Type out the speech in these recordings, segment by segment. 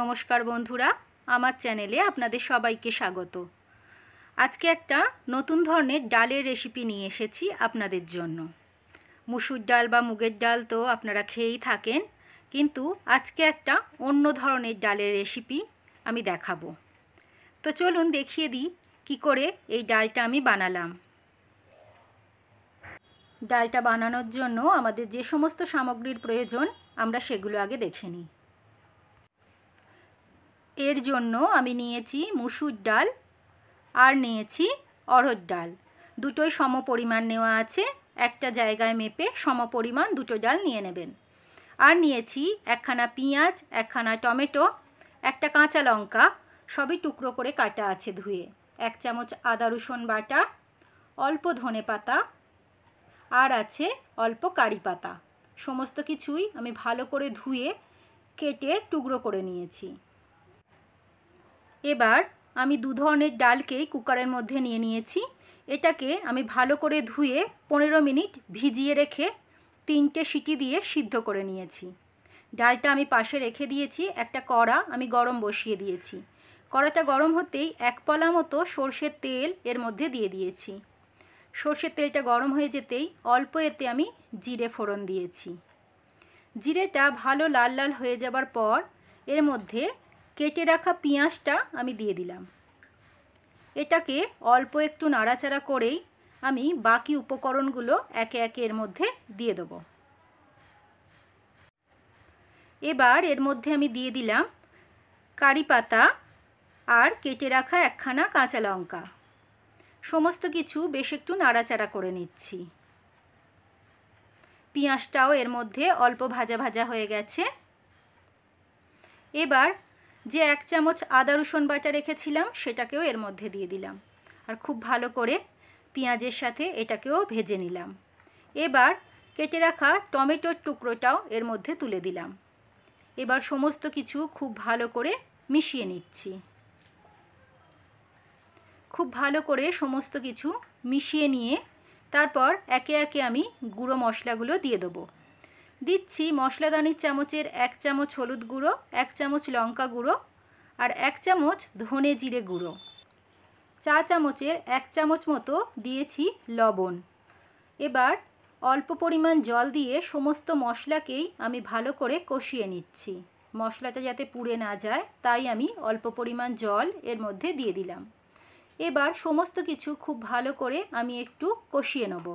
নমস্কার বন্ধুরা আমার চ্যানেলে আপনাদের সবাইকে স্বাগত আজকে একটা নতুন ধরনের ডালের রেসিপি নিয়ে এসেছি আপনাদের জন্য মুসুর ডাল বা মুগের ডাল তো আপনারা খেয়েই থাকেন কিন্তু আজকে একটা অন্য ধরনের ডালের রেসিপি আমি দেখাবো তো চলুন দেখিয়ে দিই কি করে এই ডালটা আমি বানালাম ডালটা বানানোর জন্য আমাদের যে সমস্ত সামগ্রীর প্রয়োজন আমরা সেগুলো আগে দেখে নিই এর জন্য আমি নিয়েছি মুসুর ডাল আর নিয়েছি অড়হর ডাল দুটোই সম পরিমাণ নেওয়া আছে একটা জায়গায় মেপে সম পরিমাণ দুটো ডাল নিয়ে নেবেন আর নিয়েছি একখানা পেঁয়াজ একখানা টমেটো একটা কাঁচা লঙ্কা সবই টুকরো করে কাটা আছে ধুয়ে এক চামচ আদা রসুন বাটা অল্প ধনে পাতা আর আছে অল্প কারি পাতা সমস্ত কিছুই আমি ভালো করে ধুয়ে কেটে টুকরো করে নিয়েছি এবার আমি দু ধরনের ডালকেই কুকারের মধ্যে নিয়ে নিয়েছি এটাকে আমি ভালো করে ধুয়ে পনেরো মিনিট ভিজিয়ে রেখে তিনটে সিটি দিয়ে সিদ্ধ করে নিয়েছি ডালটা আমি পাশে রেখে দিয়েছি একটা কড়া আমি গরম বসিয়ে দিয়েছি কড়াটা গরম হতেই এক পলা মতো সর্ষের তেল এর মধ্যে দিয়ে দিয়েছি সর্ষের তেলটা গরম হয়ে যেতেই অল্প এতে আমি জিরে ফোড়ন দিয়েছি জিরেটা ভালো লাল লাল হয়ে যাবার পর এর মধ্যে কেটে রাখা পেঁয়াজটা আমি দিয়ে দিলাম এটাকে অল্প একটু নাড়াচাড়া করেই আমি বাকি উপকরণগুলো একে একে এর মধ্যে দিয়ে দেব এবার এর মধ্যে আমি দিয়ে দিলাম কারি পাতা আর কেটে রাখা একখানা কাঁচা লঙ্কা সমস্ত কিছু বেশ একটু নাড়াচাড়া করে নিচ্ছি পেঁয়াজটাও এর মধ্যে অল্প ভাজা ভাজা হয়ে গেছে এবার যে এক চামচ আদা রসুন বাটা রেখেছিলাম সেটাকেও এর মধ্যে দিয়ে দিলাম আর খুব ভালো করে পেঁয়াজের সাথে এটাকেও ভেজে নিলাম এবার কেটে রাখা টমেটোর টুকরোটাও এর মধ্যে তুলে দিলাম এবার সমস্ত কিছু খুব ভালো করে মিশিয়ে নিচ্ছি খুব ভালো করে সমস্ত কিছু মিশিয়ে নিয়ে তারপর একে একে আমি গুঁড়ো মশলাগুলো দিয়ে দেবো দিচ্ছি মশলাদানি চামচের এক চামচ হলুদ গুঁড়ো এক চামচ লঙ্কা গুঁড়ো আর এক চামচ ধনে জিরে গুঁড়ো চা চামচের এক চামচ মতো দিয়েছি লবণ এবার অল্প পরিমাণ জল দিয়ে সমস্ত মশলাকেই আমি ভালো করে কষিয়ে নিচ্ছি মশলাটা যাতে পুড়ে না যায় তাই আমি অল্প পরিমাণ জল এর মধ্যে দিয়ে দিলাম এবার সমস্ত কিছু খুব ভালো করে আমি একটু কষিয়ে নেবো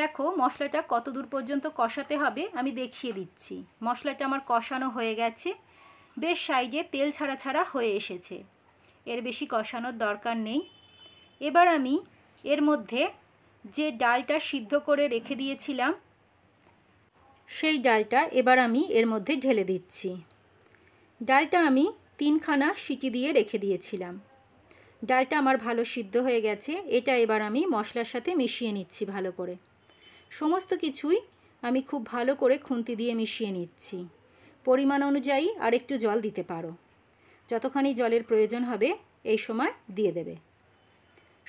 দেখো মশলাটা কত দূর পর্যন্ত কষাতে হবে আমি দেখিয়ে দিচ্ছি মশলাটা আমার কষানো হয়ে গেছে বেশ সাইজে তেল ছাড়া ছাড়া হয়ে এসেছে এর বেশি কষানোর দরকার নেই এবার আমি এর মধ্যে যে ডালটা সিদ্ধ করে রেখে দিয়েছিলাম সেই ডালটা এবার আমি এর মধ্যে ঢেলে দিচ্ছি ডালটা আমি তিনখানা সিটি দিয়ে রেখে দিয়েছিলাম ডালটা আমার ভালো সিদ্ধ হয়ে গেছে এটা এবার আমি মশলার সাথে মিশিয়ে নিচ্ছি ভালো করে সমস্ত কিছুই আমি খুব ভালো করে খুন্তি দিয়ে মিশিয়ে নিচ্ছি পরিমাণ অনুযায়ী আর একটু জল দিতে পারো যতখানি জলের প্রয়োজন হবে এই সময় দিয়ে দেবে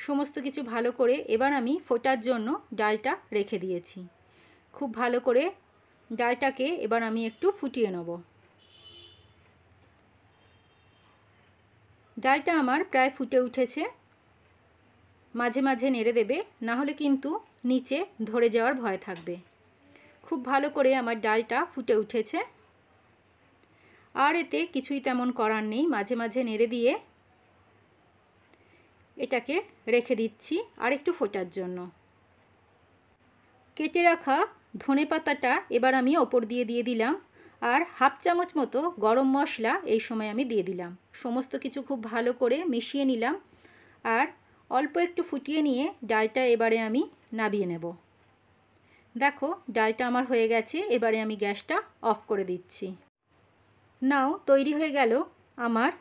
সমস্ত কিছু ভালো করে এবার আমি ফোটার জন্য ডালটা রেখে দিয়েছি খুব ভালো করে ডালটাকে এবার আমি একটু ফুটিয়ে নেব ডালটা আমার প্রায় ফুটে উঠেছে মাঝে মাঝে নেড়ে দেবে না হলে কিন্তু নিচে ধরে যাওয়ার ভয় থাকবে খুব ভালো করে আমার ডালটা ফুটে উঠেছে আর এতে কিছুই তেমন করার নেই মাঝে মাঝে নেড়ে দিয়ে এটাকে রেখে দিচ্ছি আর একটু ফোটার জন্য কেটে রাখা ধনে পাতাটা এবার আমি ওপর দিয়ে দিয়ে দিলাম আর হাফ চামচ মতো গরম মশলা এই সময় আমি দিয়ে দিলাম সমস্ত কিছু খুব ভালো করে মিশিয়ে নিলাম আর অল্প একটু ফুটিয়ে নিয়ে ডালটা এবারে আমি নাবিয়ে নেব দেখো ডালটা আমার হয়ে গেছে এবারে আমি গ্যাসটা অফ করে দিচ্ছি নাও তৈরি হয়ে গেল আমার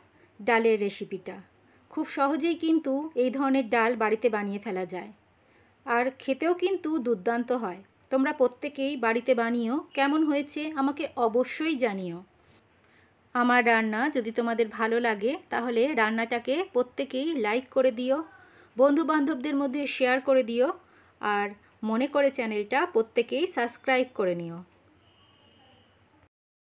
ডালের রেসিপিটা খুব সহজেই কিন্তু এই ধরনের ডাল বাড়িতে বানিয়ে ফেলা যায় আর খেতেও কিন্তু দুর্দান্ত হয় তোমরা প্রত্যেকেই বাড়িতে বানিও কেমন হয়েছে আমাকে অবশ্যই জানিও আমার রান্না যদি তোমাদের ভালো লাগে তাহলে রান্নাটাকে প্রত্যেকেই লাইক করে দিও বন্ধু বান্ধবদের মধ্যে শেয়ার করে দিও আর মনে করে চ্যানেলটা প্রত্যেকেই সাবস্ক্রাইব করে নিও